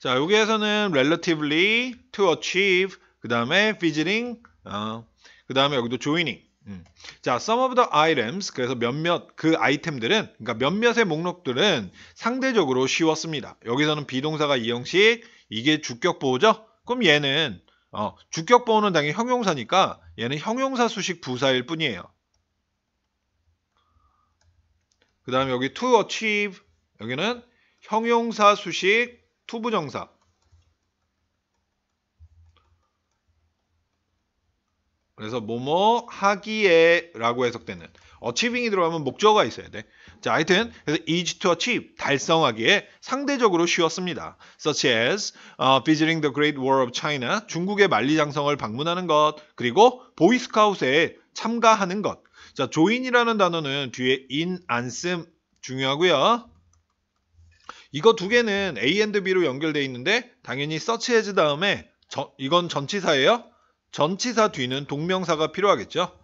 자, 여기에서는 relatively to achieve 그 다음에 visiting 어, 그 다음에 여기도 joining 음. 자, some of the items 그래서 몇몇 그 아이템들은 그러니까 몇몇의 목록들은 상대적으로 쉬웠습니다. 여기서는 비동사가 이형식 이게 주격 보호죠? 그럼 얘는 어, 주격 보호는 당연히 형용사니까 얘는 형용사 수식 부사일 뿐이에요. 그 다음에 여기 to achieve 여기는 형용사 수식 투부정사 그래서 뭐뭐 하기에 라고 해석되는 achieving이 들어가면 목적어가 있어야 돼. 자, 하여튼 그래서 easy to achieve 달성하기에 상대적으로 쉬웠습니다. such as uh, visiting the Great War of China 중국의 만리장성을 방문하는 것 그리고 보이스카우트에 참가하는 것. 자, join이라는 단어는 뒤에 in 안쓰 중요하고요. 이거 두 개는 A n d B로 연결되어 있는데 당연히 서치해지 다음에 저, 이건 전치사예요. 전치사 뒤는 동명사가 필요하겠죠.